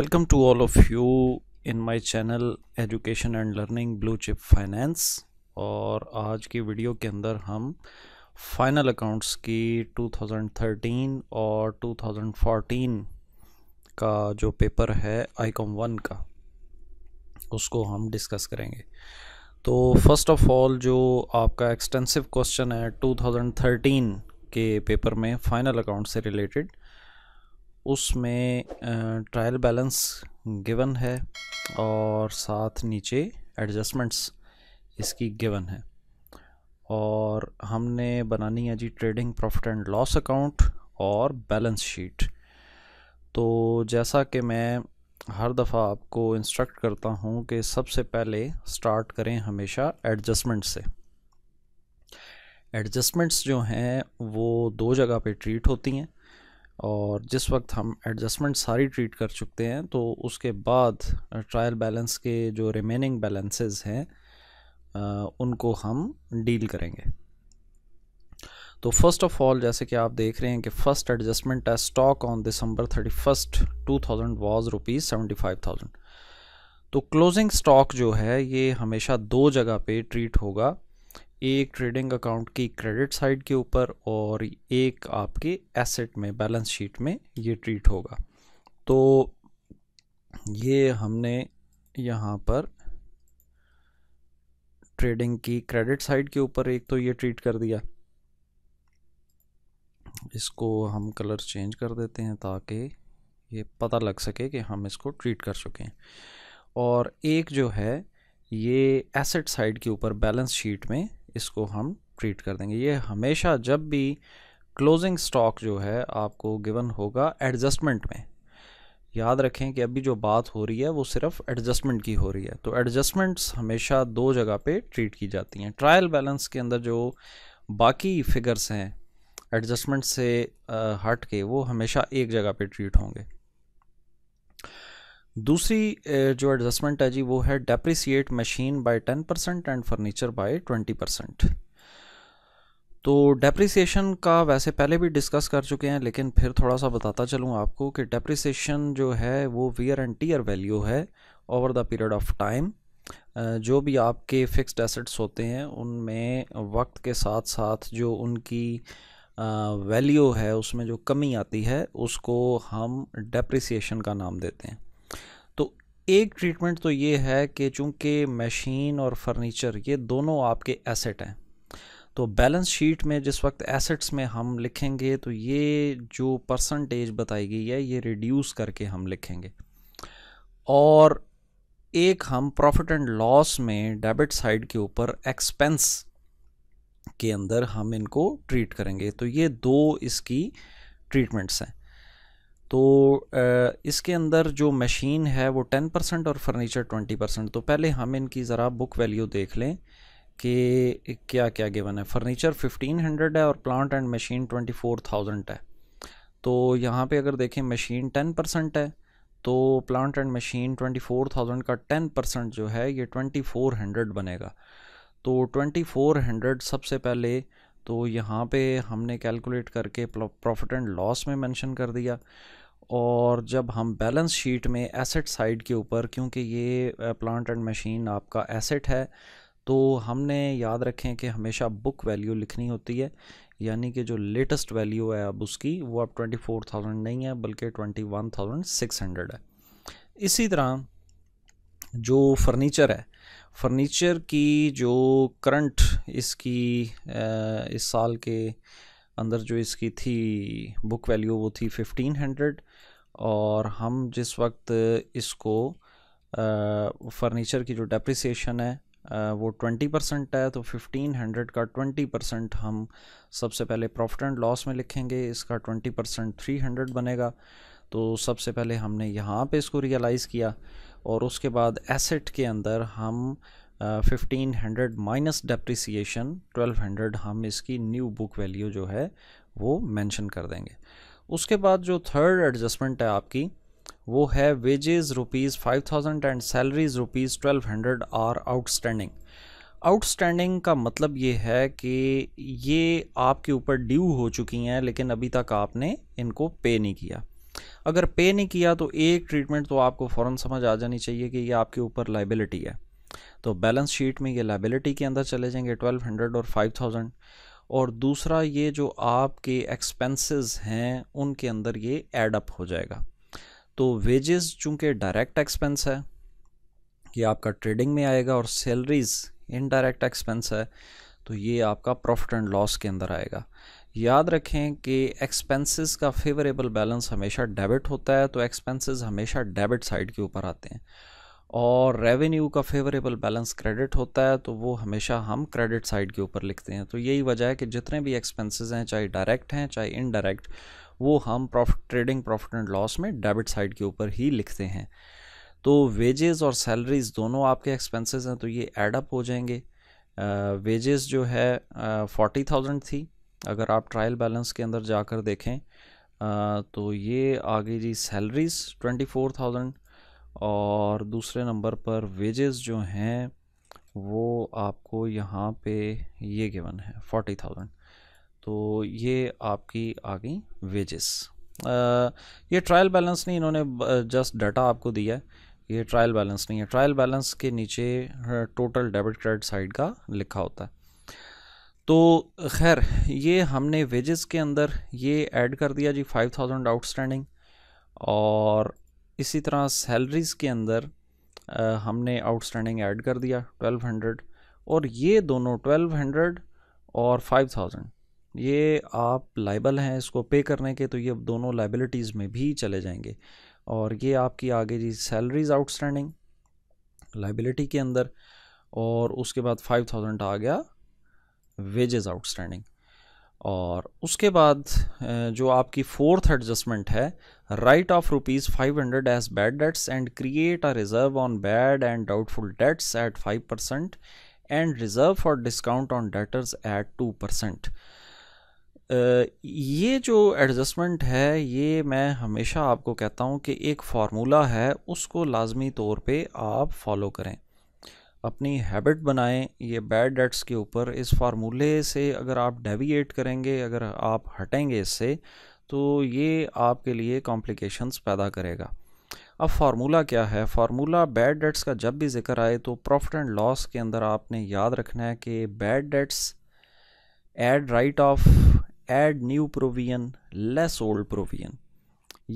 Welcome to all of you in my channel education and learning blue chip finance और आज की video के अंदर हम फाइनल अकाउंट्स की 2013 और 2014 का जो पेपर है आईकॉम वन का उसको हम डिस्कस करेंगे तो फर्स्ट ऑफ ऑल जो आपका एक्सटेंसिव क्वेश्चन है 2013 के पेपर में फाइनल अकाउंट से रिलेटेड उसमें ट्रायल बैलेंस गिवन है और साथ नीचे एडजस्टमेंट्स इसकी गिवन है और हमने बनानी है जी trading profit and loss account और बैलेंस शीट तो जैसा कि मैं हर दफ़ा आपको इंस्ट्रक्ट करता हूँ कि सबसे पहले स्टार्ट करें हमेशा एडजस्टमेंट से एडजस्टमेंट्स जो हैं वो दो जगह पे ट्रीट होती हैं और जिस वक्त हम एडजस्टमेंट सारी ट्रीट कर चुके हैं तो उसके बाद ट्रायल बैलेंस के जो रिमेनिंग बैलेंसेस हैं उनको हम डील करेंगे तो फर्स्ट ऑफ ऑल जैसे कि आप देख रहे हैं कि first adjustment as stock on December thirty first two thousand was rupees seventy five thousand तो क्लोजिंग स्टॉक जो है ये हमेशा दो जगह पे ट्रीट होगा एक ट्रेडिंग अकाउंट की क्रेडिट साइड के ऊपर और एक आपके एसेट में बैलेंस शीट में ये ट्रीट होगा तो ये हमने यहाँ पर ट्रेडिंग की क्रेडिट साइड के ऊपर एक तो ये ट्रीट कर दिया इसको हम कलर चेंज कर देते हैं ताकि ये पता लग सके कि हम इसको ट्रीट कर चुके हैं और एक जो है ये एसेट साइड के ऊपर बैलेंस शीट में इसको हम ट्रीट कर देंगे ये हमेशा जब भी क्लोजिंग स्टॉक जो है आपको गिवन होगा एडजस्टमेंट में याद रखें कि अभी जो बात हो रही है वो सिर्फ एडजस्टमेंट की हो रही है तो एडजस्टमेंट्स हमेशा दो जगह पे ट्रीट की जाती हैं ट्रायल बैलेंस के अंदर जो बाकी फिगर्स हैं एडजस्टमेंट से हट के वो हमेशा एक जगह पे ट्रीट होंगे दूसरी जो एडजस्टमेंट है जी वो है depreciate machine by ten percent and furniture by twenty percent तो डेप्रिसिएशन का वैसे पहले भी डिस्कस कर चुके हैं लेकिन फिर थोड़ा सा बताता चलूँ आपको कि डेप्रिसिएशन जो है वो वियर एंड टीयर वैल्यू है over the period of time जो भी आपके फिक्स्ड एसेट्स होते हैं उनमें वक्त के साथ साथ जो उनकी वैल्यू है उसमें जो कमी आती है उसको हम डेप्रिसिएशन का नाम देते हैं एक ट्रीटमेंट तो ये है कि चूंकि मशीन और फर्नीचर ये दोनों आपके एसेट हैं तो बैलेंस शीट में जिस वक्त एसेट्स में हम लिखेंगे तो ये जो परसेंटेज बताई गई है ये रिड्यूस करके हम लिखेंगे और एक हम प्रॉफिट एंड लॉस में डेबिट साइड के ऊपर एक्सपेंस के अंदर हम इनको ट्रीट करेंगे तो ये दो इसकी ट्रीटमेंट्स हैं तो इसके अंदर जो मशीन है वो टेन परसेंट और फर्नीचर ट्वेंटी परसेंट तो पहले हम इनकी ज़रा बुक वैल्यू देख लें कि क्या क्या गिवन है फर्नीचर फिफ्टीन हंड्रेड है और plant and machine twenty four thousand है तो यहाँ पे अगर देखें मशीन टेन परसेंट है तो plant and machine twenty four thousand का टेन परसेंट जो है ये ट्वेंटी फोर हंड्रेड बनेगा तो ट्वेंटी फोर हंड्रेड सबसे पहले तो यहाँ पे हमने कैलकुलेट करके प्रॉफिट एंड लॉस में मेंशन कर दिया और जब हम बैलेंस शीट में एसेट साइड के ऊपर क्योंकि ये प्लांट एंड मशीन आपका एसेट है तो हमने याद रखें कि हमेशा बुक वैल्यू लिखनी होती है यानी कि जो लेटेस्ट वैल्यू है अब उसकी वो अब ट्वेंटी फोर थाउजेंड नहीं है बल्कि twenty one thousand six hundred है इसी तरह जो फर्नीचर है फर्नीचर की जो करंट इसकी इस साल के अंदर जो इसकी थी बुक वैल्यू वो थी फिफ्टीन हंड्रेड और हम जिस वक्त इसको फर्नीचर की जो डेप्रिसिएशन है वो ट्वेंटी परसेंट है तो फिफ्टीन हंड्रेड का ट्वेंटी परसेंट हम सबसे पहले प्रॉफिट एंड लॉस में लिखेंगे इसका ट्वेंटी परसेंट थ्री हंड्रेड बनेगा तो सबसे पहले हमने यहाँ पे इसको रियलाइज़ किया और उसके बाद एसेट के अंदर हम fifteen hundred minus depreciation twelve hundred हम इसकी न्यू बुक वैल्यू जो है वो मेंशन कर देंगे उसके बाद जो थर्ड एडजस्टमेंट है आपकी वो है wages rupees five thousand and salaries rupees twelve hundred are outstanding outstanding का मतलब ये है कि ये आपके ऊपर ड्यू हो चुकी हैं लेकिन अभी तक आपने इनको पे नहीं किया अगर पे नहीं किया तो एक ट्रीटमेंट तो आपको फौरन समझ आ जानी चाहिए कि ये आपके ऊपर लाइबिलिटी है तो बैलेंस शीट में ये लाइबिलिटी के अंदर चले जाएंगे 1200 और 5000 और दूसरा ये जो आपके एक्सपेंसेस हैं उनके अंदर ये एड अप हो जाएगा तो वेजेस चूंकि डायरेक्ट एक्सपेंस है ये आपका ट्रेडिंग में आएगा और सैलरीज इनडायरेक्ट एक्सपेंस है तो ये आपका प्रॉफिट एंड लॉस के अंदर आएगा याद रखें कि एक्सपेंसेस का फेवरेबल बैलेंस हमेशा डेबिट होता है तो एक्सपेंसेस हमेशा डेबिट साइड के ऊपर आते हैं और रेवेन्यू का फेवरेबल बैलेंस क्रेडिट होता है तो वो हमेशा हम क्रेडिट साइड के ऊपर लिखते हैं तो यही वजह है कि जितने भी एक्सपेंसेस हैं चाहे डायरेक्ट हैं चाहे इनडायरेक्ट वो हम profit trading profit and loss में डेबिट साइड के ऊपर ही लिखते हैं तो वेजेस और सैलरीज दोनों आपके एक्सपेंसेस हैं तो ये एडअप हो जाएंगे वेजेस uh, जो है फोर्टी uh, थाउजेंड थी अगर आप ट्रायल बैलेंस के अंदर जाकर देखें आ, तो ये आ गई जी सैलरीज ट्वेंटी फोर थाउजेंड और दूसरे नंबर पर वेजेस जो हैं वो आपको यहाँ पे ये गिवन है फोर्टी थाउजेंड तो ये आपकी आ गई वेजेस ये ट्रायल बैलेंस नहीं इन्होंने जस्ट डाटा आपको दिया है ये ट्रायल बैलेंस नहीं है ट्रायल बैलेंस के नीचे टोटल डेबिट क्रेडिट साइड का लिखा होता है तो खैर ये हमने वेजेस के अंदर ये ऐड कर दिया जी फाइव थाउजेंड आउटस्टैंडिंग और इसी तरह सैलरीज़ के अंदर आ, हमने आउटस्टैंडिंग ऐड कर दिया ट्वेल्व हंड्रेड और ये दोनों ट्वेल्व हंड्रेड और फाइव थाउजेंड ये आप लाइबल हैं इसको पे करने के तो ये दोनों लाइबिलिटीज़ में भी चले जाएंगे और ये आपकी आगे जी सैलरीज़ आउटस्टैंडिंग लाइबिलिटी के अंदर और उसके बाद फाइव थाउजेंड आ गया वेजेस आउटस्टैंडिंग और उसके बाद जो आपकी फोर्थ एडजस्टमेंट है write off rupees five hundred as bad debts and create a reserve on bad and doubtful debts at five percent and reserve for discount on debtors at two percent ये जो adjustment है ये मैं हमेशा आपको कहता हूँ कि एक फार्मूला है उसको लाजमी तौर पे आप फॉलो करें अपनी हैबिट बनाएं ये बैड डेट्स के ऊपर इस फार्मूले से अगर आप डेविएट करेंगे अगर आप हटेंगे इससे तो ये आपके लिए कॉम्प्लिकेशंस पैदा करेगा अब फार्मूला क्या है फार्मूला बैड डेट्स का जब भी जिक्र आए तो प्रॉफिट एंड लॉस के अंदर आपने याद रखना है कि bad debts add write off add new provision less old provision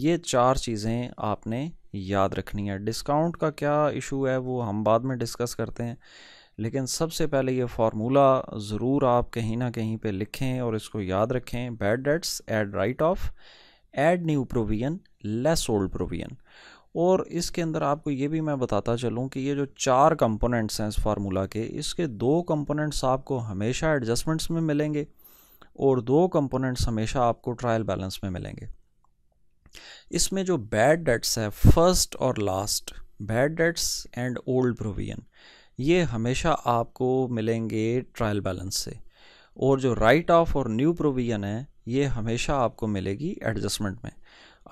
ये चार चीज़ें आपने याद रखनी है डिस्काउंट का क्या इशू है वो हम बाद में डिस्कस करते हैं लेकिन सबसे पहले ये फार्मूला ज़रूर आप कहीं ना कहीं पे लिखें और इसको याद रखें bad debts add write off add new provision less old provision और इसके अंदर आपको ये भी मैं बताता चलूँ कि ये जो चार कंपोनेंट्स हैं इस फार्मूला के इसके दो कंपोनेंट्स आपको हमेशा एडजस्टमेंट्स में मिलेंगे और दो कंपोनेंट्स हमेशा आपको ट्रायल बैलेंस में मिलेंगे इसमें जो बैड डेट्स है फर्स्ट और last bad debts and old provision ये हमेशा आपको मिलेंगे ट्रायल बैलेंस से और जो राइट ऑफ और न्यू प्रोविजन है ये हमेशा आपको मिलेगी एडजस्टमेंट में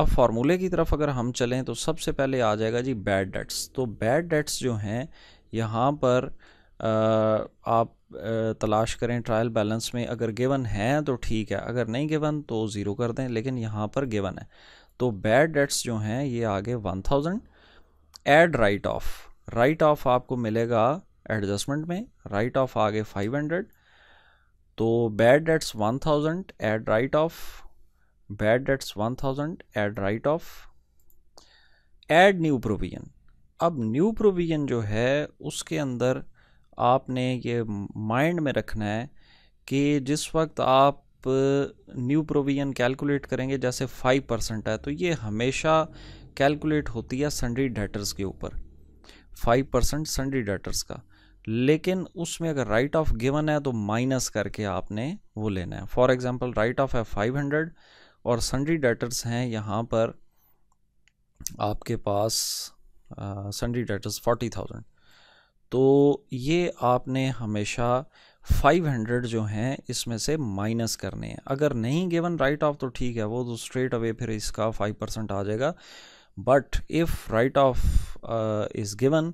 अब फार्मूले की तरफ अगर हम चलें तो सबसे पहले आ जाएगा जी बैड डेट्स तो बैड डेट्स जो हैं यहाँ पर आ, आप तलाश करें ट्रायल बैलेंस में अगर गिवन है तो ठीक है अगर नहीं गिवन तो ज़ीरो कर दें लेकिन यहाँ पर गिवन है तो बैड डेट्स जो हैं ये आगे one thousand add write off write off आपको मिलेगा एडजस्टमेंट में राइट ऑफ आगे फाइव हंड्रेड तो bad debts one thousand add write off bad debts one thousand add write off add new provision अब न्यू प्रोविजन जो है उसके अंदर आपने ये माइंड में रखना है कि जिस वक्त आप न्यू प्रोविज़न कैलकुलेट करेंगे जैसे फाइव परसेंट है तो ये हमेशा कैलकुलेट होती है सन्डी डेटर्स के ऊपर फाइव परसेंट सन्डी डेटर्स का लेकिन उसमें अगर राइट ऑफ गिवन है तो माइनस करके आपने वो लेना है फॉर एग्जांपल राइट ऑफ है फाइव हंड्रेड और सन्डी डेटर्स हैं यहाँ पर आपके पास सन्डी डेटर्स फोर्टी थाउजेंड तो ये आपने हमेशा 500 जो हैं इसमें से माइनस करने हैं अगर नहीं गिवन राइट ऑफ तो ठीक है वो तो स्ट्रेट अवे फिर इसका 5 परसेंट आ जाएगा but if write off is given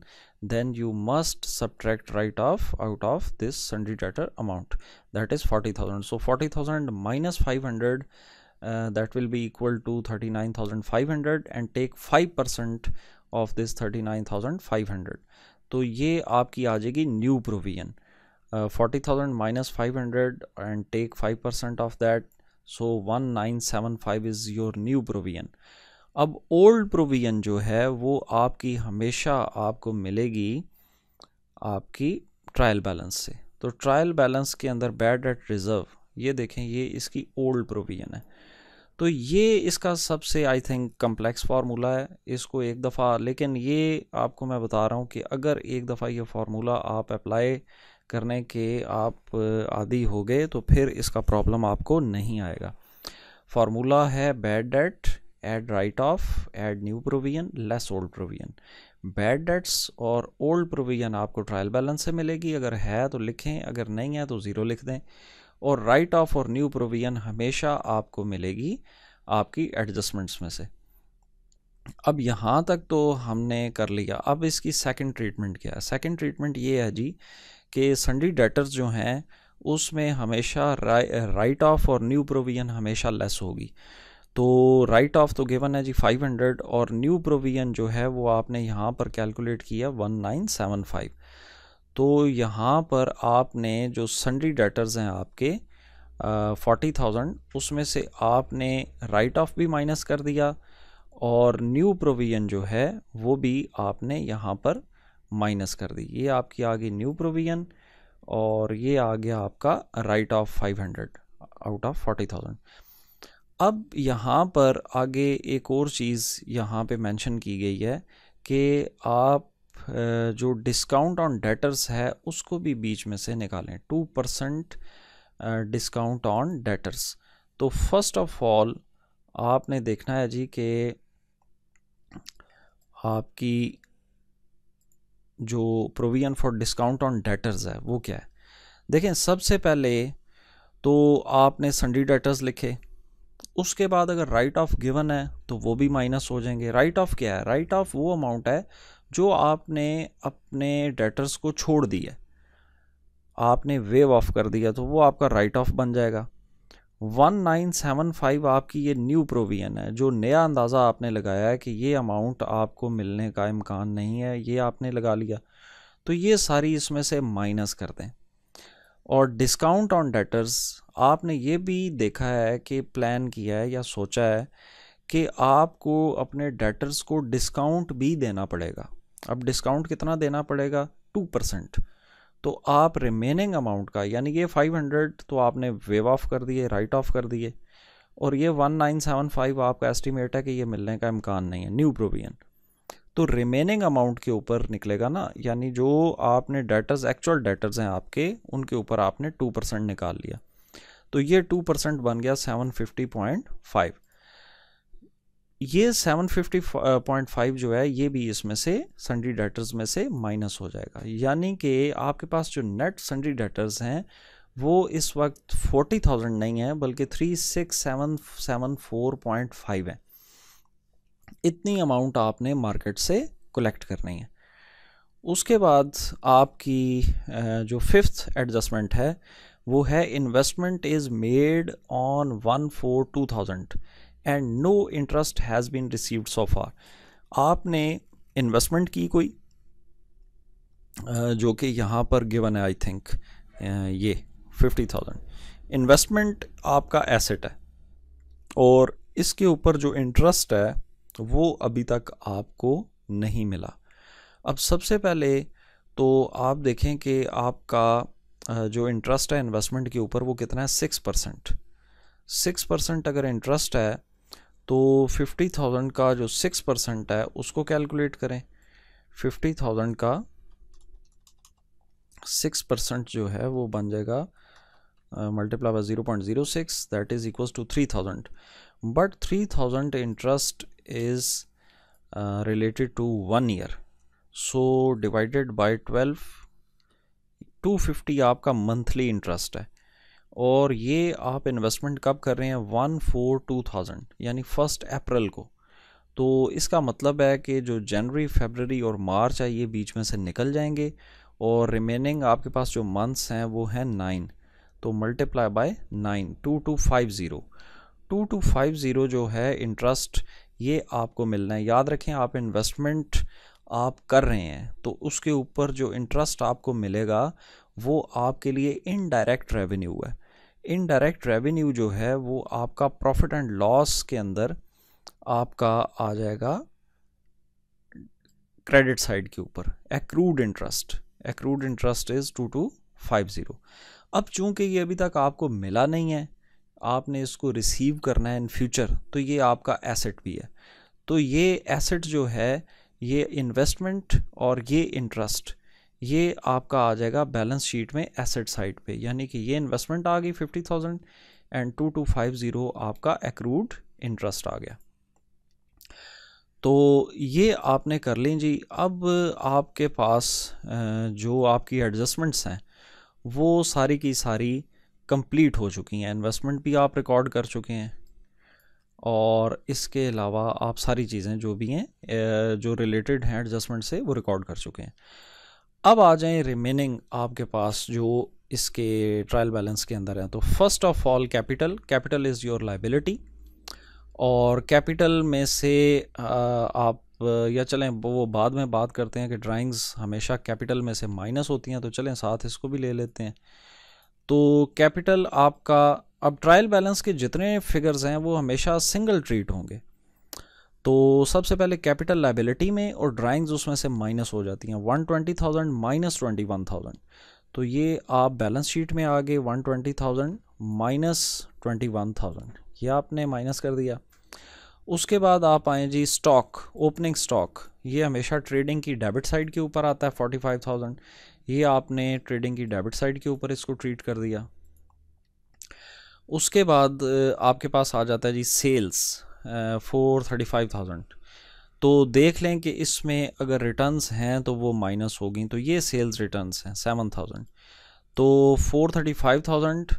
then you must subtract write off out of this sundry debtor amount that is 40,000 so 40,000 minus 500 that will be equal to thirty 39,500 and five 5% of this 39,500. Percent of this thirty nine thousand five hundred तो ये आपकी आ जाएगी new provision and uh, 40,000 minus 500 and take 5% of that so 1975 is your new provision अब old provision जो है वो आपकी हमेशा आपको मिलेगी आपकी ट्रायल बैलेंस से तो ट्रायल बैलेंस के अंदर बैड एट रिज़र्व ये देखें ये इसकी ओल्ड प्रोविजन है तो ये इसका सबसे आई थिंक कम्प्लेक्स फार्मूला है इसको एक दफ़ा लेकिन ये आपको मैं बता रहा हूँ कि अगर एक दफ़ा ये फार्मूला आप अप्लाई करने के आप आदि हो गए तो फिर इसका प्रॉब्लम आपको नहीं आएगा फार्मूला है bad debt add write off add new provision less old provision bad debts और ओल्ड प्रोविजन आपको ट्रायल बैलेंस से मिलेगी अगर है तो लिखें अगर नहीं है तो ज़ीरो लिख दें और राइट ऑफ और न्यू प्रोविजन हमेशा आपको मिलेगी आपकी एडजस्टमेंट्स में से अब यहाँ तक तो हमने कर लिया अब इसकी सेकंड ट्रीटमेंट क्या है सेकंड ट्रीटमेंट ये है जी कि सन्डी डेटर्स जो हैं उसमें हमेशा राइट ऑफ और न्यू प्रोविज़न हमेशा लेस होगी तो राइट ऑफ तो गिवन है जी 500 और न्यू प्रोविज़न जो है वो आपने यहाँ पर कैलकुलेट किया 1975 तो यहाँ पर आपने जो सन्डी डेटर्स हैं आपके फोर्टी थाउजेंड उसमें से आपने राइट ऑफ भी माइनस कर दिया और न्यू प्रोविज़न जो है वो भी आपने यहाँ पर माइनस कर दी ये आपकी आ गई न्यू प्रोविजन और ये आ गया आपका write off five hundred out of forty thousand अब यहाँ पर आगे एक और चीज़ यहाँ पे मेंशन की गई है कि आप जो डिस्काउंट ऑन डेटर्स है उसको भी बीच में से निकालें two percent discount on debtors तो फर्स्ट ऑफ ऑल आपने देखना है जी कि आपकी जो provision for discount on debtors है वो क्या है देखें सबसे पहले तो आपने संडी डेटर्स लिखे उसके बाद अगर राइट ऑफ गिवन है तो वो भी माइनस हो जाएंगे राइट ऑफ क्या है राइट ऑफ वो अमाउंट है जो आपने अपने डेटर्स को छोड़ दिया आपने वेव ऑफ कर दिया तो वो आपका राइट ऑफ बन जाएगा 1975 आपकी ये न्यू प्रोविजन है जो नया अंदाज़ा आपने लगाया है कि ये अमाउंट आपको मिलने का इम्कान नहीं है ये आपने लगा लिया तो ये सारी इसमें से माइनस कर दें और डिस्काउंट ऑन डेटर्स आपने ये भी देखा है कि प्लान किया है या सोचा है कि आपको अपने डेटर्स को डिस्काउंट भी देना पड़ेगा अब डिस्काउंट कितना देना पड़ेगा टू परसेंट तो आप रिमेनिंग अमाउंट का यानी ये 500 तो आपने वेव ऑफ कर दिए राइट ऑफ कर दिए और ये 1975 आपका एस्टीमेट है कि ये मिलने का इम्कान नहीं है न्यू प्रोविजन तो रिमेनिंग अमाउंट के ऊपर निकलेगा ना यानी जो आपने डेटर्स एक्चुअल डेटर्स हैं आपके उनके ऊपर आपने टू परसेंट निकाल लिया तो ये टू परसेंट बन गया सेवन फिफ्टी पॉइंट फाइव ये 750.5 जो है ये भी इसमें से सन्डी डेटर्स में से माइनस हो जाएगा यानी कि आपके पास जो नेट सन्डी डेटर्स हैं वो इस वक्त 40,000 नहीं है बल्कि 36774.5 है इतनी अमाउंट आपने मार्केट से कलेक्ट करनी है उसके बाद आपकी जो फिफ्थ एडजस्टमेंट है वो है investment is made on one four two thousand and no interest has been received so far आपने इन्वेस्टमेंट की कोई जो कि यहाँ पर गिवन है आई थिंक ये फिफ्टी थाउजेंड इन्वेस्टमेंट आपका एसेट है और इसके ऊपर जो इंटरेस्ट है वो अभी तक आपको नहीं मिला अब सबसे पहले तो आप देखें कि आपका जो इंटरेस्ट है इन्वेस्टमेंट के ऊपर वो कितना है सिक्स परसेंट सिक्स परसेंट अगर इंटरेस्ट है तो फिफ्टी थाउजेंड का जो सिक्स परसेंट है उसको कैलकुलेट करें फिफ्टी थाउजेंड का सिक्स परसेंट जो है वो बन जाएगा multiply by zero point zero six that is equal to three thousand but three thousand interest is related to one year so divided by twelve two fifty आपका monthly interest है और ये आप इन्वेस्टमेंट कब कर रहे हैं वन फोर टू थाउजेंड यानी फर्स्ट अप्रैल को तो इसका मतलब है कि जो जनवरी फेबररी और मार्च है ये बीच में से निकल जाएंगे और रिमेनिंग आपके पास जो मंथ्स हैं वो हैं नाइन तो multiply by nine two two five zero two two five zero जो है इंटरेस्ट ये आपको मिलना है याद रखें आप इन्वेस्टमेंट आप कर रहे हैं तो उसके ऊपर जो इंटरेस्ट आपको मिलेगा वो आपके लिए इनडायरेक्ट रेवेन्यू है इनडायरेक्ट रेवेन्यू जो है वो आपका प्रॉफिट एंड लॉस के अंदर आपका आ जाएगा क्रेडिट साइड के ऊपर accrued interest accrued interest is two two five zero अब चूंकि ये अभी तक आपको मिला नहीं है आपने इसको रिसीव करना है इन फ्यूचर तो ये आपका एसेट भी है तो ये एसेट जो है ये इन्वेस्टमेंट और ये इंटरेस्ट ये आपका आ जाएगा बैलेंस शीट में एसेट साइड पे यानी कि ये इन्वेस्टमेंट आ गई fifty thousand and two two five zero आपका एक्रूड इंटरेस्ट आ गया तो ये आपने कर ली जी अब आपके पास जो आपकी एडजस्टमेंट्स हैं वो सारी की सारी कंप्लीट हो चुकी हैं इन्वेस्टमेंट भी आप रिकॉर्ड कर चुके हैं और इसके अलावा आप सारी चीज़ें जो भी हैं जो रिलेटेड हैं एडजस्टमेंट से वो रिकॉर्ड कर चुके हैं अब आ जाएं रिमेनिंग आपके पास जो इसके ट्रायल बैलेंस के अंदर हैं तो first of all capital capital is your liability और कैपिटल में से आप या चलें वो बाद में बात करते हैं कि ड्राइंग्स हमेशा कैपिटल में से माइनस होती हैं तो चलें साथ इसको भी ले लेते हैं तो कैपिटल आपका अब ट्रायल बैलेंस के जितने फिगर्स हैं वो हमेशा सिंगल ट्रीट होंगे तो सबसे पहले कैपिटल लाइबिलिटी में और ड्राइंग्स उसमें से माइनस हो जाती हैं one twenty thousand minus twenty one thousand तो ये आप बैलेंस शीट में आ गए one twenty thousand minus twenty one thousand ये आपने माइनस कर दिया उसके बाद आप आए जी स्टॉक ओपनिंग स्टॉक ये हमेशा ट्रेडिंग की डेबिट साइड के ऊपर आता है फोर्टी फाइव थाउजेंड ये आपने ट्रेडिंग की डेबिट साइड के ऊपर इसको ट्रीट कर दिया उसके बाद आपके पास आ जाता है जी sales four thirty five thousand तो देख लें कि इसमें अगर रिटर्न्स हैं तो वो माइनस हो गई तो ये सेल्स रिटर्न्स हैं सेवन थाउजेंड तो four thirty five thousand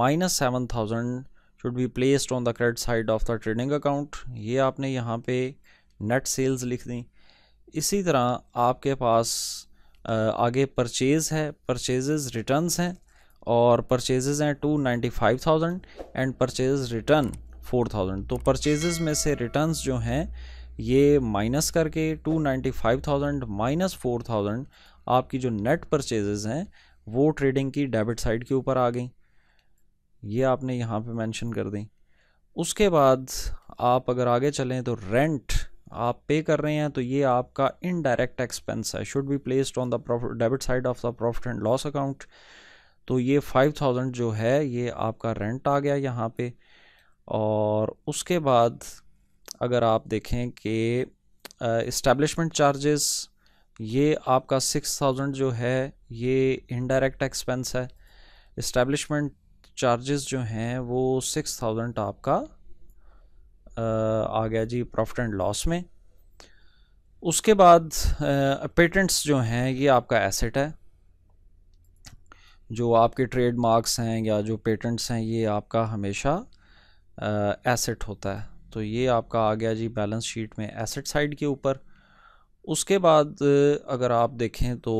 minus seven thousand should be placed on the credit side of the trading account ये आपने यहाँ पे नेट सेल्स लिख दी इसी तरह आपके पास आगे परचेज़ है परचेजेज रिटर्न्स हैं और परचेजेज हैं two ninety five thousand and purchase return four thousand तो परचेजेज में से रिटर्न जो हैं ये माइनस करके two ninety five thousand minus four thousand आपकी जो नेट परचेज हैं वो ट्रेडिंग की डेबिट साइड के ऊपर आ गई ये आपने यहाँ पे मेंशन कर दी उसके बाद आप अगर आगे चलें तो रेंट आप पे कर रहे हैं तो ये आपका इनडायरेक्ट एक्सपेंस है should be placed on the debit side of the profit and loss account तो ये फाइव थाउजेंड जो है ये आपका रेंट आ गया यहाँ पे और उसके बाद अगर आप देखें कि इस्टेब्लिशमेंट चार्जेस ये आपका सिक्स थाउजेंड जो है ये इनडायरेक्ट एक्सपेंस है इस्टेब्लिशमेंट चार्जेस जो हैं वो सिक्स थाउजेंड आपका आ गया जी प्रॉफिट एंड लॉस में उसके बाद पेटेंट्स जो हैं ये आपका एसेट है जो आपके ट्रेड मार्क्स हैं या जो पेटेंट्स हैं ये आपका हमेशा एसेट होता है तो ये आपका आ गया जी बैलेंस शीट में एसेट साइड के ऊपर उसके बाद अगर आप देखें तो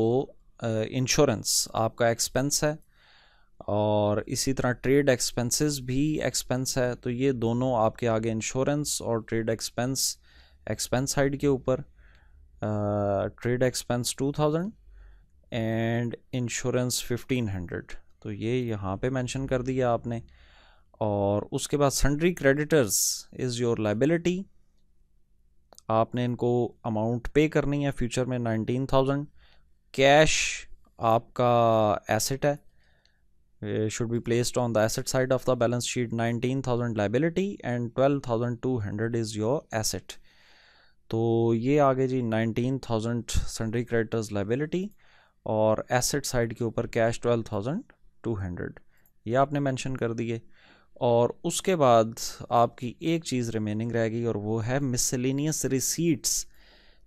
इंश्योरेंस आपका एक्सपेंस है और इसी तरह ट्रेड एक्सपेंसेस भी एक्सपेंस है तो ये दोनों आपके आगे इंश्योरेंस और ट्रेड एक्सपेंस एक्सपेंस साइड के ऊपर trade expense two thousand and insurance fifteen hundred तो ये यहाँ पे मेंशन कर दिया आपने और उसके बाद sundry creditors is your liability आपने इनको अमाउंट पे करनी है फ्यूचर में नाइनटीन थाउजेंड कैश आपका एसेट है should be placed on the asset side of the balance sheet nineteen thousand liability and twelve thousand two hundred is your asset तो ये आगे जी nineteen thousand sundry creditors liability और asset side के ऊपर cash twelve thousand two hundred ये आपने mention कर दिए और उसके बाद आपकी एक चीज़ रिमेनिंग रहेगी और वो है मिसलिनियस रिसीट्स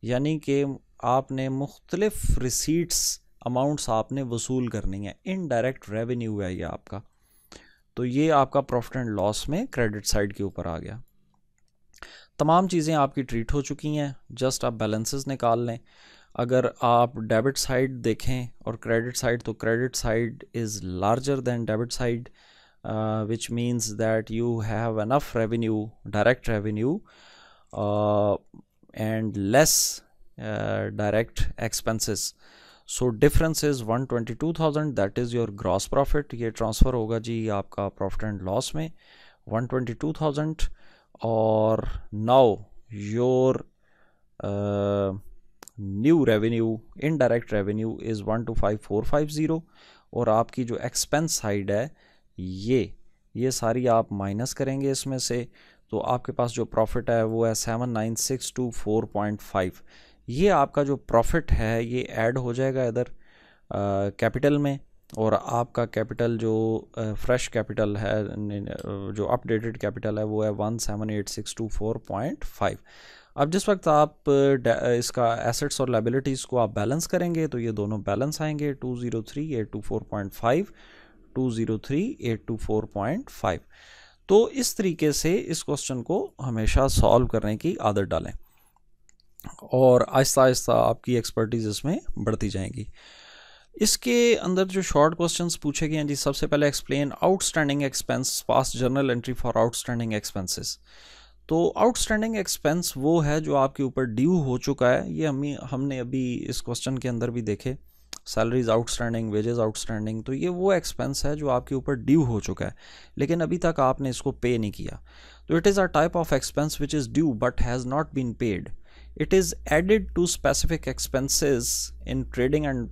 यानी कि आपने मुख्तलफ़ रिसीट्स अमाउंट्स आपने वसूल करनी है इनडायरेक्ट रेवेन्यू है ये आपका तो ये आपका प्रॉफिट एंड लॉस में क्रेडिट साइड के ऊपर आ गया तमाम चीज़ें आपकी ट्रीट हो चुकी हैं जस्ट आप बैलेंसेस निकाल लें अगर आप डेबिट साइड देखें और क्रेडिट साइड तो credit side is larger than debit side uh, which means that you have enough revenue direct revenue uh, and less uh, direct expenses so difference is 122000 that is your gross profit ye transfer hoga ji aapka profit and loss mein 122000 or now your uh, new revenue indirect revenue is 125450 और आपकी expense expense side ये ये सारी आप minus करेंगे इसमें से तो आपके पास जो प्रॉफिट है वो है seven nine six two four point five ये आपका जो प्रॉफिट है ये ऐड हो जाएगा इधर कैपिटल में और आपका कैपिटल जो फ्रेश कैपिटल है जो अपडेटेड कैपिटल है वो है one seven eight six two four point five अब जिस वक्त आप इसका एसेट्स और लाइबिलिटीज़ को आप बैलेंस करेंगे तो ये दोनों बैलेंस आएंगे two zero three eight two four point five 203824.5 तो इस तरीके से इस क्वेश्चन को हमेशा सॉल्व करने की आदत डालें और आहिस्ता आहिस्ता आपकी एक्सपर्टीज़ इसमें बढ़ती जाएंगी इसके अंदर जो शॉर्ट क्वेश्चंस पूछे गए हैं जी सबसे पहले explain outstanding expense pass journal entry for outstanding expenses तो आउटस्टैंडिंग एक्सपेंस वो है जो आपके ऊपर ड्यू हो चुका है ये हम हमने अभी इस क्वेश्चन के अंदर भी देखे सैलरीज आउटस्टैंडिंग वेजेस आउटस्टैंडिंग तो ये वो एक्सपेंस है जो आपके ऊपर ड्यू हो चुका है लेकिन अभी तक आपने इसको पे नहीं किया तो it is a type of expense which is due but has not been paid it is added to specific expenses in trading and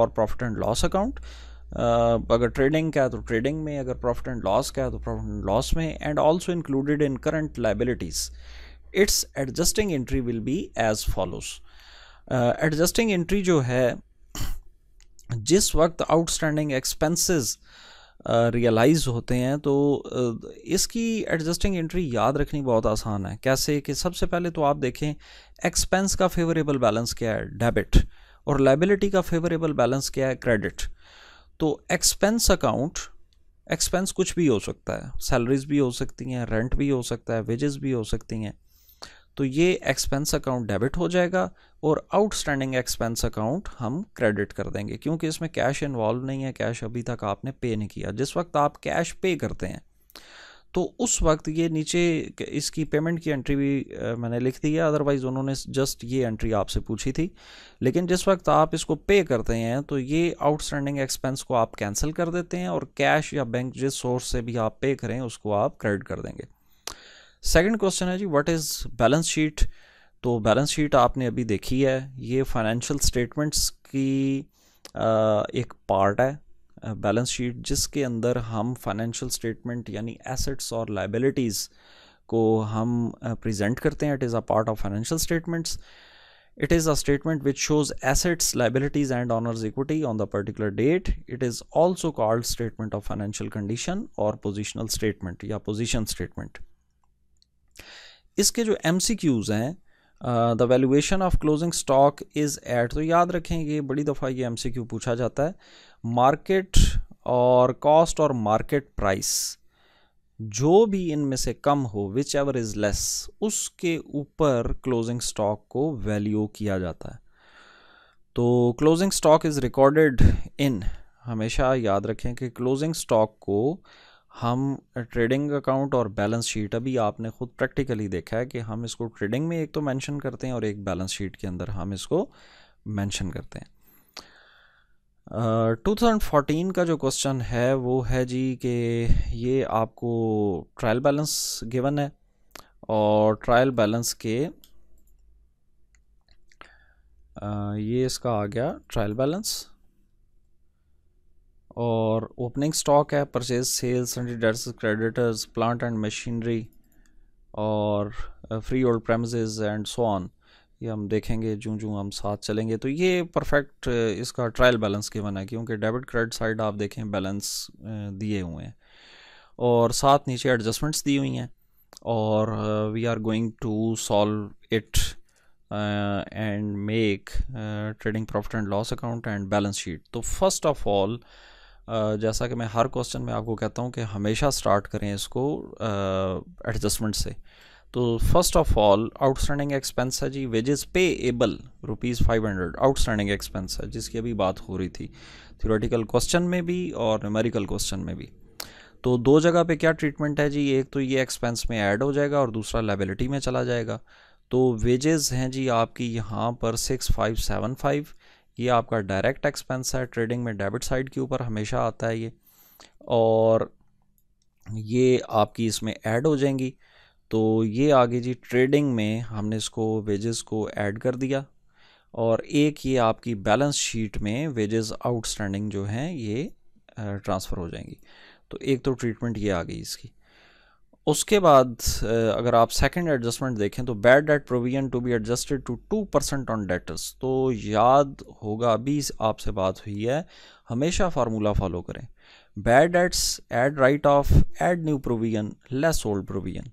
और profit and loss account uh, अगर ट्रेडिंग का है तो ट्रेडिंग में अगर प्रॉफिट एंड लॉस का है तो प्रॉफिट एंड लॉस में and also included in current liabilities its adjusting entry will be as follows adjusting entry जो है जिस वक्त आउटस्टैंडिंग एक्सपेंसेस रियलाइज होते हैं तो इसकी एडजस्टिंग एंट्री याद रखनी बहुत आसान है कैसे कि सबसे पहले तो आप देखें एक्सपेंस का फेवरेबल बैलेंस क्या है डेबिट और लाइबिलिटी का फेवरेबल बैलेंस क्या है क्रेडिट तो एक्सपेंस अकाउंट एक्सपेंस कुछ भी हो सकता है सैलरीज भी हो सकती हैं रेंट भी हो सकता है वेजेस भी हो सकती हैं तो ये एक्सपेंस अकाउंट डेबिट हो जाएगा और आउटस्टैंडिंग एक्सपेंस अकाउंट हम क्रेडिट कर देंगे क्योंकि इसमें कैश इन्वॉल्व नहीं है कैश अभी तक आपने पे नहीं किया जिस वक्त आप कैश पे करते हैं तो उस वक्त ये नीचे इसकी पेमेंट की एंट्री भी मैंने लिख दी है अदरवाइज़ उन्होंने जस्ट ये एंट्री आपसे पूछी थी लेकिन जिस वक्त आप इसको पे करते हैं तो ये आउटस्टैंडिंग एक्सपेंस को आप कैंसिल कर देते हैं और कैश या बैंक जिस सोर्स से भी आप पे करें उसको आप क्रेडिट कर देंगे सेकेंड क्वेश्चन है जी वट इज़ बैलेंस शीट तो बैलेंस शीट आपने अभी देखी है ये फाइनेंशियल स्टेटमेंट्स की एक पार्ट है बैलेंस शीट जिसके अंदर हम फाइनेंशियल स्टेटमेंट यानी एसेट्स और लाइबिलिटीज़ को हम प्रेजेंट करते हैं it is a part of financial statements it is a statement which shows assets liabilities and owners equity on the particular date it is also called statement of financial condition और positional statement या position statement इसके जो एम हैं the valuation of closing stock is at तो याद रखें ये बड़ी दफ़ा ये एम पूछा जाता है मार्केट और कॉस्ट और मार्केट प्राइस जो भी इनमें से कम हो विच एवर इज़ लेस उसके ऊपर क्लोजिंग स्टॉक को वैल्यू किया जाता है तो closing stock is recorded in हमेशा याद रखें कि क्लोजिंग स्टॉक को हम ट्रेडिंग अकाउंट और बैलेंस शीट अभी आपने खुद प्रैक्टिकली देखा है कि हम इसको ट्रेडिंग में एक तो मेंशन करते हैं और एक बैलेंस शीट के अंदर हम इसको मेंशन करते हैं टू uh, 2014 का जो क्वेश्चन है वो है जी कि ये आपको ट्रायल बैलेंस गिवन है और ट्रायल बैलेंस के uh, ये इसका आ गया ट्रायल बैलेंस और ओपनिंग स्टॉक है purchase sales debts creditors plant and machinery और freehold premises and so on ये हम देखेंगे जो जूँ हम साथ चलेंगे तो ये परफेक्ट uh, इसका ट्रायल बैलेंस गिवन है क्योंकि डेबिट क्रेडिट साइड आप देखें बैलेंस uh, दिए हुए हैं और साथ नीचे एडजस्टमेंट्स दी हुई हैं और we are going to solve it and make trading profit and loss account and balance sheet तो फर्स्ट ऑफ ऑल जैसा कि मैं हर क्वेश्चन में आपको कहता हूँ कि हमेशा स्टार्ट करें इसको एडजस्टमेंट से तो first of all outstanding expense है जी wages payable rupees five hundred outstanding expense है जिसकी अभी बात हो रही थी थ्योरेटिकल क्वेश्चन में भी और न्यूमेरिकल क्वेश्चन में भी तो दो जगह पे क्या ट्रीटमेंट है जी एक तो ये एक्सपेंस में ऐड हो जाएगा और दूसरा लाइबिलिटी में चला जाएगा तो वेजेस हैं जी आपकी यहाँ पर सिक्स फाइव सेवन फाइव ये आपका डायरेक्ट एक्सपेंस है ट्रेडिंग में डेबिट साइड के ऊपर हमेशा आता है ये और ये आपकी इसमें ऐड हो जाएंगी तो ये आगे जी ट्रेडिंग में हमने इसको वेजेस को ऐड कर दिया और एक ये आपकी बैलेंस शीट में वेजेस आउटस्टैंडिंग जो हैं ये ट्रांसफ़र हो जाएंगी तो एक तो ट्रीटमेंट ये आ गई इसकी उसके बाद अगर आप सेकंड एडजस्टमेंट देखें तो bad debt provision to be adjusted to two percent on debtors तो याद होगा अभी आपसे बात हुई है हमेशा फार्मूला फॉलो करें bad debts add write off add new provision less old provision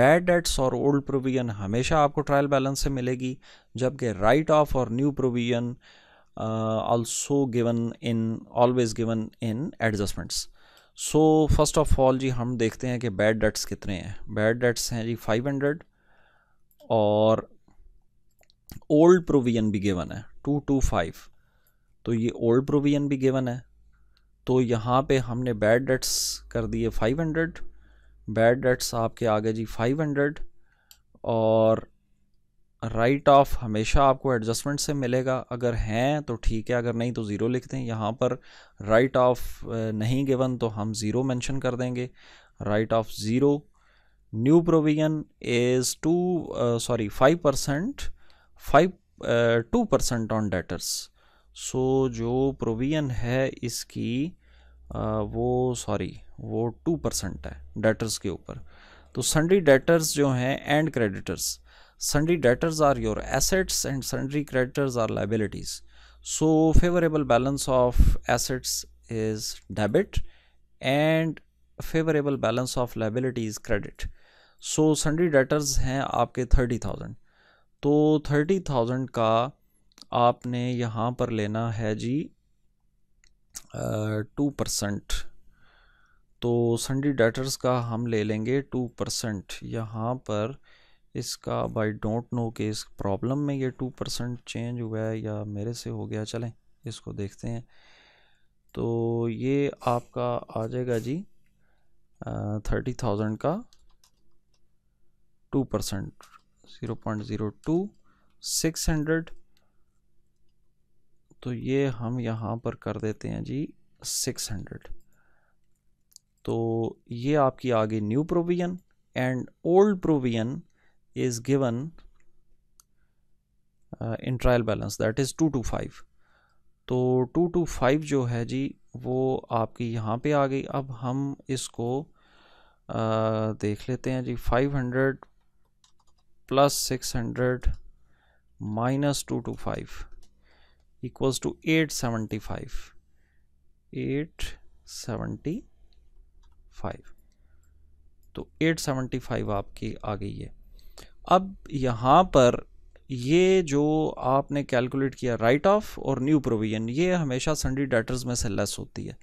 bad debts और ओल्ड प्रोविजन हमेशा आपको ट्रायल बैलेंस से मिलेगी जबकि राइट ऑफ और new provision also given in always given in adjustments so first of all जी हम देखते हैं कि बैड डेट्स कितने हैं बैड डेट्स हैं जी 500 और ओल्ड प्रोविजन भी गिवन है 225 तो ये ओल्ड प्रोविजन भी गिवन है तो यहाँ पे हमने बैड डेट्स कर दिए 500 बैड डेट्स आपके आगे जी 500 और राइट ऑफ हमेशा आपको एडजस्टमेंट से मिलेगा अगर हैं तो ठीक है अगर नहीं तो ज़ीरो लिख दें यहाँ पर राइट ऑफ नहीं गिवन तो हम ज़ीरो मेंशन कर देंगे write off zero new provision is two sorry five percent five two percent on debtors so जो प्रोविजन है इसकी uh, वो सॉरी वो टू परसेंट है डेटर्स के ऊपर तो संडी डेटर्स जो हैं and creditors sundry debtors are your assets and sundry creditors are liabilities so favorable balance of assets is debit and favorable balance of liability is credit so sundry debtors हैं आपके 30,000 thousand तो thirty thousand का आपने यहाँ पर लेना है जी to uh, percent तो सन्डी डेटर्स का हम ले लेंगे टू परसेंट यहाँ पर इसका बाई डोंट नो कि इस प्रॉब्लम में ये टू परसेंट चेंज हुआ है या मेरे से हो गया चलें इसको देखते हैं तो ये आपका आ जाएगा जी थर्टी थाउजेंड का two percent zero point zero two six hundred तो ये हम यहाँ पर कर देते हैं जी सिक्स हंड्रेड तो ये आपकी आ गई new provision and old provision is given uh, in trial balance that is two two five तो टू टू फाइव जो है जी वो आपकी यहाँ पे आ गई अब हम इसको आ, uh, देख लेते हैं जी five hundred plus six hundred minus two two five equals two eight seventy five eight seventy five तो एट सेवेंटी फाइव आपकी आ गई है अब यहाँ पर ये जो आपने कैलकुलेट किया राइट ऑफ और न्यू प्रोविजन ये हमेशा संडी डेटर्स में से लेस होती है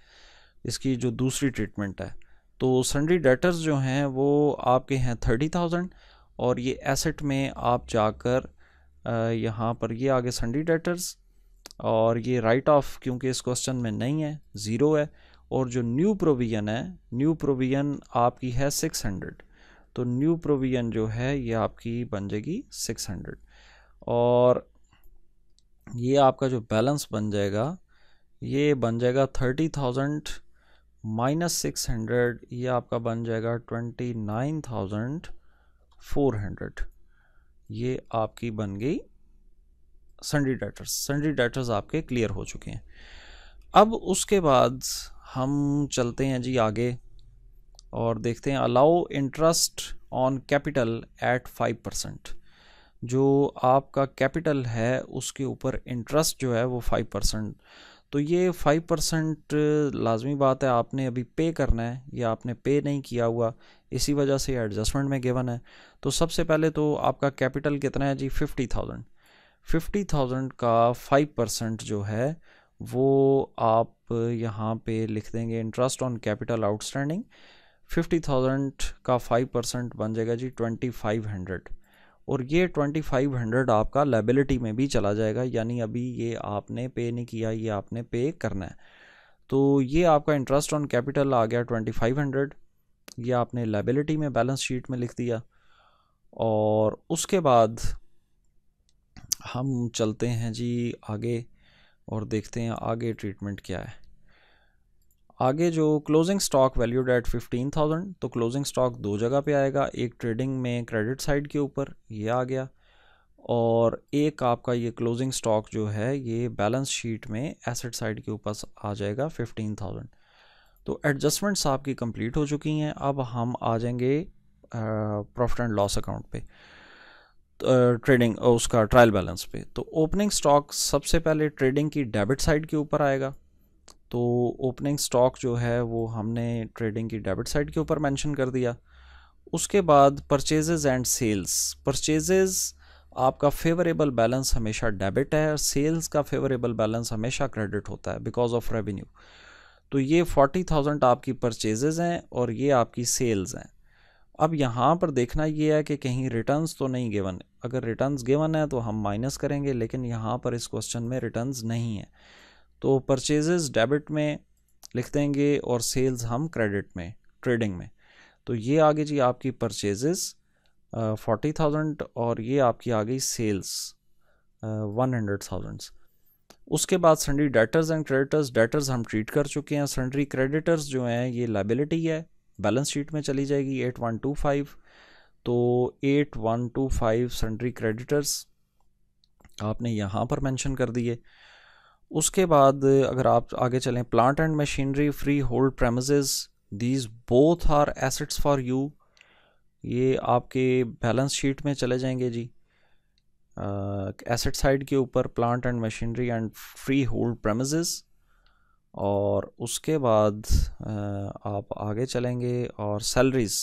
इसकी जो दूसरी ट्रीटमेंट है तो संडी डेटर्स जो हैं वो आपके हैं थर्टी थाउजेंड और ये एसेट में आप जाकर यहाँ पर ये आगे संडी डेटर्स और ये राइट ऑफ क्योंकि इस क्वेश्चन में नहीं है ज़ीरो है और जो न्यू प्रोविजन है न्यू प्रोविजन आपकी है सिक्स हंड्रेड तो न्यू प्रोविजन जो है ये आपकी बन जाएगी सिक्स हंड्रेड और ये आपका जो बैलेंस बन जाएगा ये बन जाएगा thirty thousand minus six hundred ये आपका बन जाएगा twenty nine thousand four hundred ये आपकी बन गई सन्डी डेटर्स संडी डेटर्स आपके क्लियर हो चुके हैं अब उसके बाद हम चलते हैं जी आगे और देखते हैं allow interest on capital at five percent जो आपका कैपिटल है उसके ऊपर इंटरेस्ट जो है वो फाइव परसेंट तो ये फाइव परसेंट लाजमी बात है आपने अभी पे करना है या आपने पे नहीं किया हुआ इसी वजह से एडजस्टमेंट में गिवन है तो सबसे पहले तो आपका कैपिटल कितना है जी फिफ्टी थाउजेंड फिफ्टी थाउजेंड का फाइव परसेंट जो है वो आप यहाँ पे लिख देंगे interest on capital outstanding fifty thousand का फाइव परसेंट बन जाएगा जी ट्वेंटी फाइव हंड्रेड और ये ट्वेंटी फाइव हंड्रेड आपका लाइबिलिटी में भी चला जाएगा यानी अभी ये आपने पे नहीं किया ये आपने पे करना है तो ये आपका इंटरेस्ट ऑन कैपिटल आ गया ट्वेंटी फाइव हंड्रेड ये आपने लेबिलिटी में बैलेंस शीट में लिख दिया और उसके बाद हम चलते हैं जी आगे और देखते हैं आगे ट्रीटमेंट क्या है आगे जो क्लोजिंग स्टॉक वैल्यूड एट 15,000 तो क्लोजिंग स्टॉक दो जगह पे आएगा एक ट्रेडिंग में क्रेडिट साइड के ऊपर ये आ गया और एक आपका ये क्लोजिंग स्टॉक जो है ये बैलेंस शीट में एसेट साइड के ऊपर आ जाएगा 15,000 तो एडजस्टमेंट्स आपकी कंप्लीट हो चुकी हैं अब हम आ जाएंगे प्रॉफिट एंड लॉस अकाउंट पे ट्रेडिंग उसका ट्रायल बैलेंस पे तो ओपनिंग स्टॉक सबसे पहले ट्रेडिंग की डेबिट साइड के ऊपर आएगा तो ओपनिंग स्टॉक जो है वो हमने ट्रेडिंग की डेबिट साइड के ऊपर मेंशन कर दिया उसके बाद परचेजेज एंड सेल्स परचेजेज आपका फेवरेबल बैलेंस हमेशा डेबिट है और सेल्स का फेवरेबल बैलेंस हमेशा क्रेडिट होता है बिकॉज ऑफ रेवेन्यू तो ये फोर्टी थाउजेंड आपकी परचेजेज हैं और ये आपकी सेल्स हैं अब यहाँ पर देखना ये है कि कहीं रिटर्न्स तो नहीं गिवन अगर रिटर्न्स गिवन है तो हम माइनस करेंगे लेकिन यहाँ पर इस क्वेश्चन में रिटर्न्स नहीं है तो परचेज़ डेबिट में लिख देंगे और सेल्स हम क्रेडिट में ट्रेडिंग में तो ये आ गई जी आपकी परचेजेस फोर्टी थाउजेंड और ये आपकी आ गई सेल्स वन हंड्रेड थाउजेंड्स उसके बाद sundry debtors and creditors debtors हम ट्रीट कर चुके हैं सन्ड्री क्रेडिटर्स जो हैं ये लाइबिलिटी है बैलेंस शीट में चली जाएगी एट वन टू फाइव तो eight one two five sundry creditors आपने यहाँ पर मेंशन कर दिए उसके बाद अगर आप आगे चलें plant and machinery freehold premises these both are assets for you ये आपके बैलेंस शीट में चले जाएंगे जी एसेट uh, साइड के ऊपर plant and machinery and freehold premises और उसके बाद uh, आप आगे चलेंगे और salaries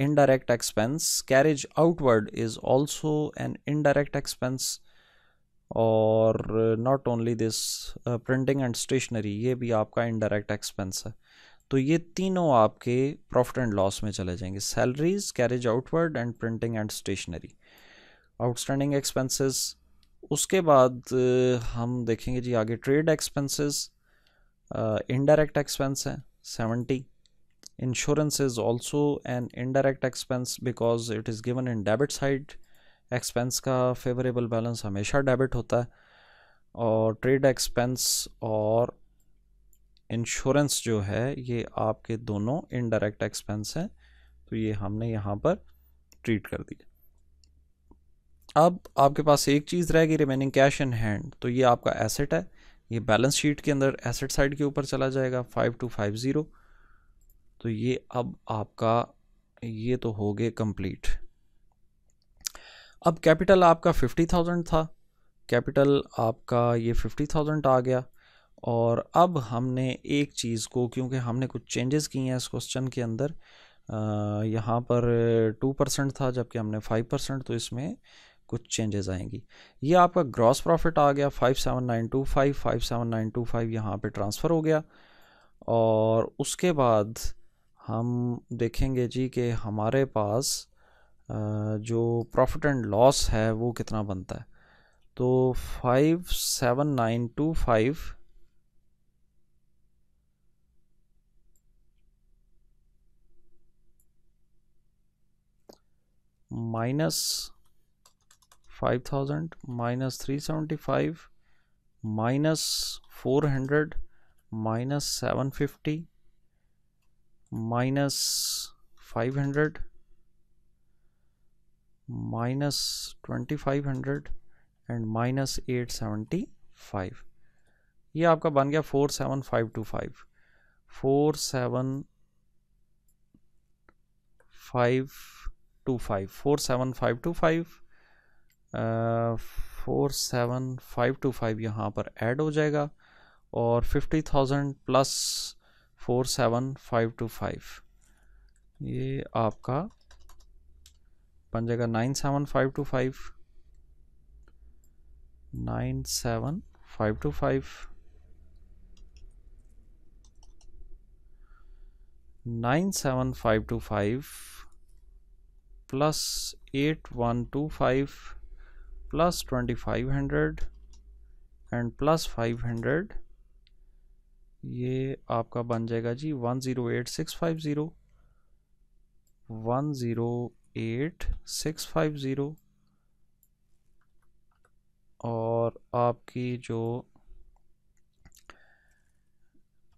indirect expense carriage outward is also an indirect expense और not only this printing and stationery ये भी आपका इनडायरेक्ट एक्सपेंस है तो ये तीनों आपके प्रॉफिट एंड लॉस में चले जाएंगे salaries carriage outward and printing and stationery outstanding expenses उसके बाद uh, हम देखेंगे जी आगे ट्रेड एक्सपेंसेस इनडायरेक्ट एक्सपेंस है seventy insurance is also an indirect expense because it is given in debit side expense का फेवरेबल बैलेंस हमेशा debit होता है और ट्रेड एक्सपेंस और इंश्योरेंस जो है ये आपके दोनों इनडायरेक्ट एक्सपेंस हैं तो ये हमने यहाँ पर ट्रीट कर दिया अब आपके पास एक चीज़ रहेगी रिमेनिंग कैश इन हैंड तो ये आपका एसेट है ये बैलेंस शीट के अंदर एसेट साइड के ऊपर चला जाएगा फाइव टू फाइव ज़ीरो तो ये अब आपका ये तो हो गए कंप्लीट अब कैपिटल आपका फिफ्टी थाउजेंड था कैपिटल आपका ये फिफ्टी थाउजेंड आ गया और अब हमने एक चीज़ को क्योंकि हमने कुछ चेंजेस किए हैं इस क्वेश्चन के अंदर यहाँ पर टू परसेंट था जबकि हमने फाइव परसेंट तो इसमें कुछ चेंजेस आएंगी ये आपका ग्रॉस प्रॉफिट आ गया five seven nine two five five seven nine two five यहाँ पर ट्रांसफ़र हो गया और उसके बाद हम देखेंगे जी कि हमारे पास जो प्रॉफिट एंड लॉस है वो कितना बनता है तो five seven nine two five minus five thousand minus three seventy five minus four hundred minus seven fifty minus five hundred minus twenty five hundred and minus eight seventy five ये आपका बन गया four seven five two five four seven five two five four seven five two five four seven five two five यहाँ पर add हो जाएगा और fifty thousand plus four seven five two five ये आपका बन जाएगा nine seven five two five nine seven five two five nine seven five two five plus eight one two five plus twenty five hundred and plus five hundred ये आपका बन जाएगा जी one zero eight six five zero one zero eight six five zero और आपकी जो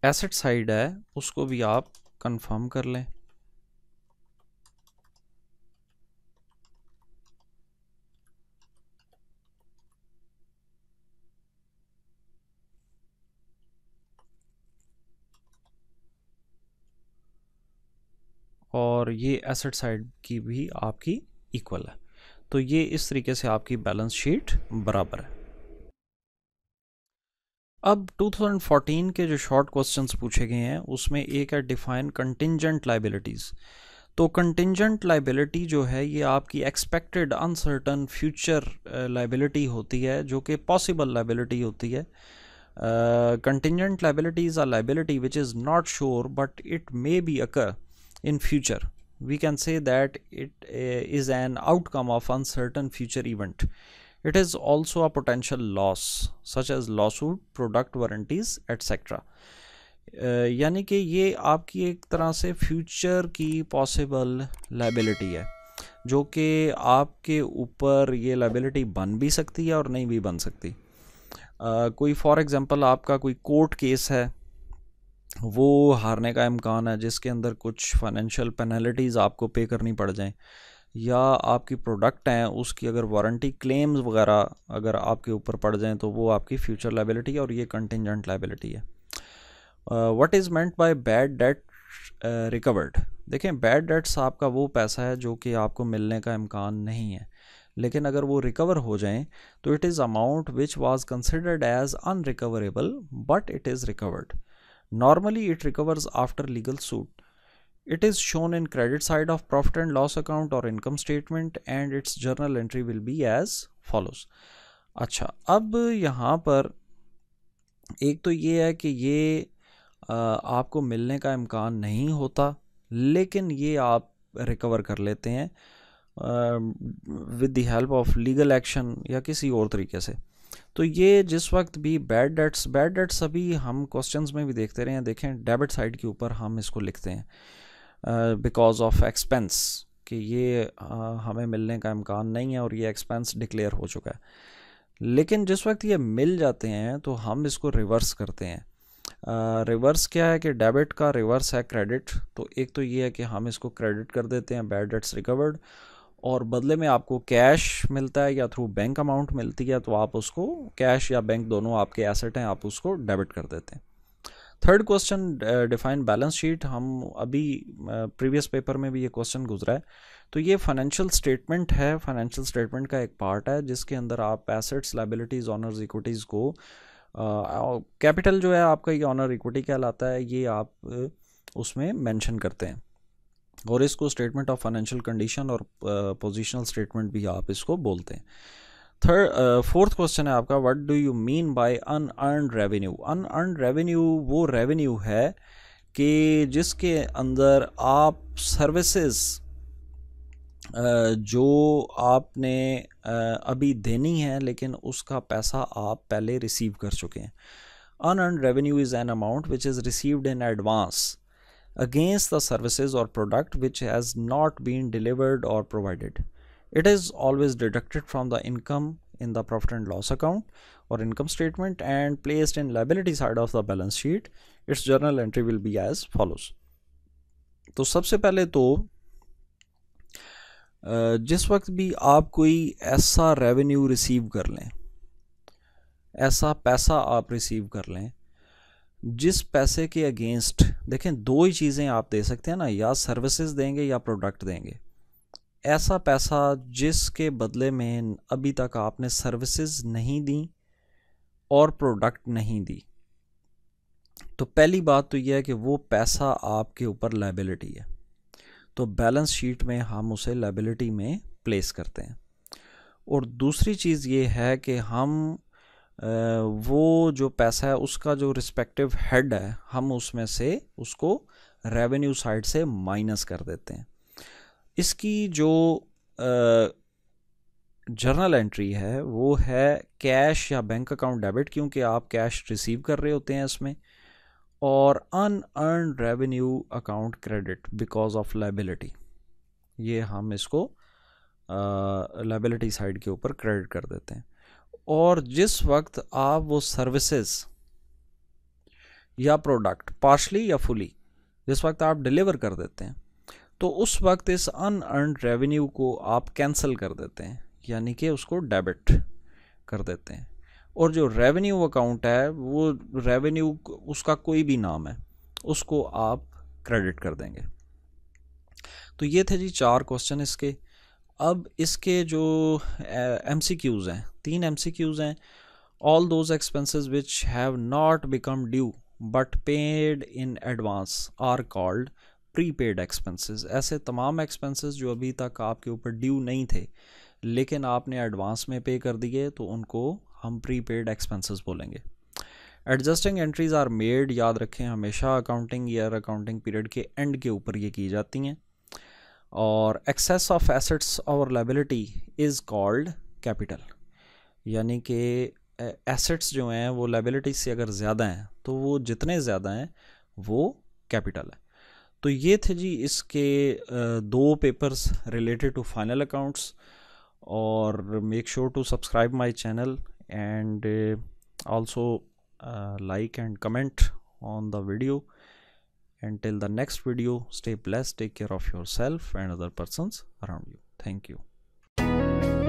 asset side है उसको भी आप कंफर्म कर लें और ये एसेट साइड की भी आपकी इक्वल है तो ये इस तरीके से आपकी बैलेंस शीट बराबर है अब 2014 के जो शॉर्ट क्वेश्चंस पूछे गए हैं उसमें एक है डिफाइन कंटिजेंट लाइबिलिटीज़ तो कंटिजेंट लाइबिलिटी जो है ये आपकी एक्सपेक्टेड अनसर्टन फ्यूचर लाइबिलिटी होती है जो कि पॉसिबल लाइबिलिटी होती है contingent liability is a liability which is not sure but it may be occur in future we can say that it uh, is an outcome of uncertain future event it is also a potential loss such as lawsuit product warranties etc Uh, यानी कि ये आपकी एक तरह से future की possible liability है जो कि आपके ऊपर ये लाइबिलिटी बन भी सकती है और नहीं भी बन सकती uh, कोई फॉर एग्ज़ाम्पल आपका कोई कोर्ट केस है वो हारने का इम्कान है जिसके अंदर कुछ फाइनेंशियल पेनल्टीज़ आपको पे करनी पड़ जाएँ या आपकी प्रोडक्ट हैं उसकी अगर वारंटी क्लेम्स वगैरह अगर आपके ऊपर पड़ जाएँ तो वो आपकी फ्यूचर लाइबिलिटी है और ये कंटिजेंट लाइबिलिटी है what is meant by bad debt recovered देखें बैड डेट्स आपका वो पैसा है जो कि आपको मिलने का इम्कान नहीं है लेकिन अगर वो रिकवर हो जाएं तो it is amount which was considered as unrecoverable but it is recovered Normally it recovers after legal suit. It is shown in credit side of profit and loss account or income statement and its journal entry will be as follows. अच्छा अब यहाँ पर एक तो ये है कि ये आ, आपको मिलने का इम्कान नहीं होता लेकिन ये आप रिकवर कर लेते हैं with the help of legal action या किसी और तरीके से तो ये जिस वक्त भी बैड डेट्स बैड डेट्स अभी हम क्वेश्चंस में भी देखते रहे हैं देखें डेबिट साइड के ऊपर हम इसको लिखते हैं बिकॉज ऑफ एक्सपेंस कि ये uh, हमें मिलने का इम्कान नहीं है और ये एक्सपेंस डिक्लेयर हो चुका है लेकिन जिस वक्त ये मिल जाते हैं तो हम इसको रिवर्स करते हैं रिवर्स uh, क्या है कि डेबिट का रिवर्स है क्रेडिट तो एक तो ये है कि हम इसको क्रेडिट कर देते हैं बैड डेट्स रिकवर्ड और बदले में आपको कैश मिलता है या थ्रू बैंक अमाउंट मिलती है तो आप उसको कैश या बैंक दोनों आपके एसेट हैं आप उसको डेबिट कर देते हैं third question define balance sheet हम अभी प्रीवियस uh, पेपर में भी ये क्वेश्चन गुजरा है तो ये फाइनेंशियल स्टेटमेंट है फाइनेंशियल स्टेटमेंट का एक पार्ट है जिसके अंदर आप एसेट्स लाइबिलिटीज़ ऑनर्स इक्विटीज़ को कैपिटल uh, जो है आपका ये ऑनर इक्विटी कहलाता है ये आप uh, उसमें मेंशन करते हैं और इसको स्टेटमेंट ऑफ फाइनेंशियल कंडीशन और पोजिशनल स्टेटमेंट भी आप इसको बोलते हैं थर्ड फोर्थ क्वेश्चन है आपका what do you mean by unearned revenue earned revenue वो रेवेन्यू है कि जिसके अंदर आप सर्विसेज जो आपने अभी देनी है लेकिन उसका पैसा आप पहले रिसीव कर चुके हैं unearned revenue is an amount which is received in advance against the services or product which has not been delivered or provided. It is always deducted from the income in the profit and loss account or income statement and placed in liability side of the balance sheet. Its journal entry will be as follows. तो सबसे पहले तो जिस वक्त भी आप कोई ऐसा रेवेन्यू रिसीव कर लें ऐसा पैसा आप रिसीव कर लें जिस पैसे के अगेंस्ट देखें दो ही चीज़ें आप दे सकते हैं ना या सर्विसेज देंगे या प्रोडक्ट देंगे ऐसा पैसा जिसके बदले में अभी तक आपने सर्विसेज नहीं दी और प्रोडक्ट नहीं दी तो पहली बात तो यह है कि वो पैसा आपके ऊपर लाइबिलिटी है तो बैलेंस शीट में हम उसे लाइबिलिटी में प्लेस करते हैं और दूसरी चीज़ ये है कि हम वो जो पैसा है उसका जो रिस्पेक्टिव हेड है हम उसमें से उसको रेवेन्यू साइड से माइनस कर देते हैं इसकी जो जर्नल एंट्री है वो है कैश या बैंक अकाउंट डेबिट क्योंकि आप कैश रिसीव कर रहे होते हैं इसमें और unearned revenue account credit because of liability ये हम इसको लाइबिलिटी साइड के ऊपर क्रेडिट कर देते हैं और जिस वक्त आप वो सर्विसेज या प्रोडक्ट पार्शली या फुली जिस वक्त आप डिलीवर कर देते हैं तो उस वक्त इस अनअर्न रेवेन्यू को आप कैंसिल कर देते हैं यानी कि उसको डेबिट कर देते हैं और जो रेवेन्यू अकाउंट है वो रेवेन्यू उसका कोई भी नाम है उसको आप क्रेडिट कर देंगे तो ये थे जी चार क्वेश्चन इसके अब इसके जो एम सी क्यूज़ हैं तीन एम सी क्यूज़ हैं all those expenses which have not become due but paid in advance are called prepaid expenses ऐसे तमाम एक्सपेंसेस जो अभी तक आपके ऊपर ड्यू नहीं थे लेकिन आपने एडवांस में पे कर दिए तो उनको हम प्री पेड एक्सपेंसेस बोलेंगे एडजस्टिंग एंट्रीज़ आर मेड याद रखें हमेशा अकाउंटिंग ईयर अकाउंटिंग पीरियड के एंड के ऊपर ये की जाती हैं और एक्सेस ऑफ एसेट्स और लाइबिलिटी इज़ कॉल्ड कैपिटल यानी कि एसेट्स जो हैं वो लाइबिलिटी से अगर ज़्यादा हैं तो वो जितने ज़्यादा हैं वो कैपिटल है तो ये थे जी इसके दो papers related to final accounts और make sure to subscribe my channel and also like and comment on the video Until the next video, stay blessed, take care of yourself and other persons around you. Thank you.